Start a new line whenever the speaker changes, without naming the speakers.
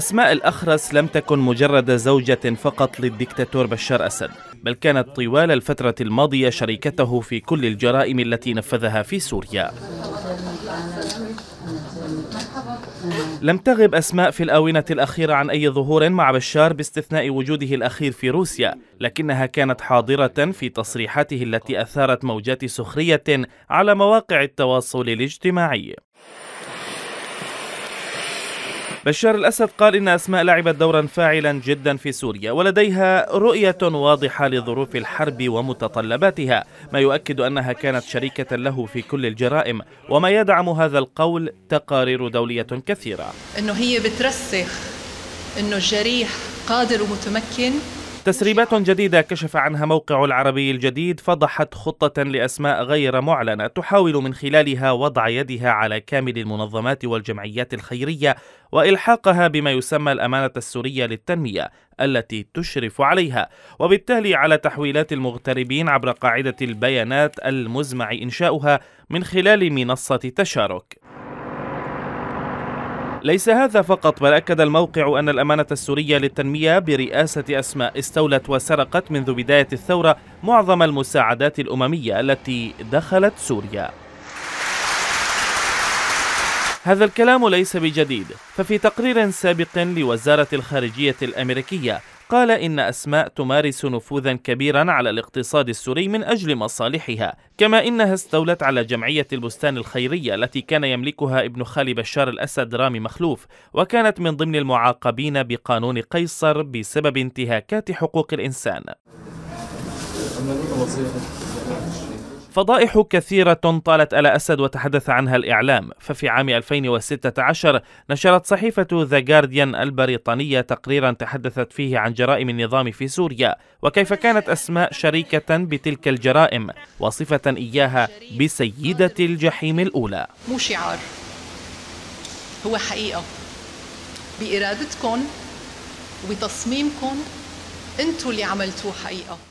أسماء الأخرس لم تكن مجرد زوجة فقط للدكتاتور بشار أسد بل كانت طوال الفترة الماضية شريكته في كل الجرائم التي نفذها في سوريا لم تغب أسماء في الآونة الأخيرة عن أي ظهور مع بشار باستثناء وجوده الأخير في روسيا لكنها كانت حاضرة في تصريحاته التي أثارت موجات سخرية على مواقع التواصل الاجتماعي بشار الأسد قال إن أسماء لعبت دورا فاعلا جدا في سوريا ولديها رؤية واضحة لظروف الحرب ومتطلباتها ما يؤكد أنها كانت شريكة له في كل الجرائم وما يدعم هذا القول تقارير دولية كثيرة أنه هي بترسخ أنه الجريح قادر ومتمكن تسريبات جديدة كشف عنها موقع العربي الجديد فضحت خطة لأسماء غير معلنة تحاول من خلالها وضع يدها على كامل المنظمات والجمعيات الخيرية وإلحاقها بما يسمى الأمانة السورية للتنمية التي تشرف عليها وبالتالي على تحويلات المغتربين عبر قاعدة البيانات المزمع إنشاؤها من خلال منصة تشارك ليس هذا فقط بل أكد الموقع أن الأمانة السورية للتنمية برئاسة أسماء استولت وسرقت منذ بداية الثورة معظم المساعدات الأممية التي دخلت سوريا هذا الكلام ليس بجديد ففي تقرير سابق لوزارة الخارجية الأمريكية قال إن أسماء تمارس نفوذا كبيرا على الاقتصاد السوري من أجل مصالحها كما إنها استولت على جمعية البستان الخيرية التي كان يملكها ابن خال بشار الأسد رامي مخلوف وكانت من ضمن المعاقبين بقانون قيصر بسبب انتهاكات حقوق الإنسان فضائح كثيرة طالت على أسد وتحدث عنها الإعلام ففي عام 2016 نشرت صحيفة ذا جارديان البريطانية تقريرا تحدثت فيه عن جرائم النظام في سوريا وكيف كانت أسماء شريكة بتلك الجرائم وصفة إياها بسيدة الجحيم الأولى مو شعار هو حقيقة بإرادتكم وبتصميمكم أنتوا اللي عملتوه حقيقة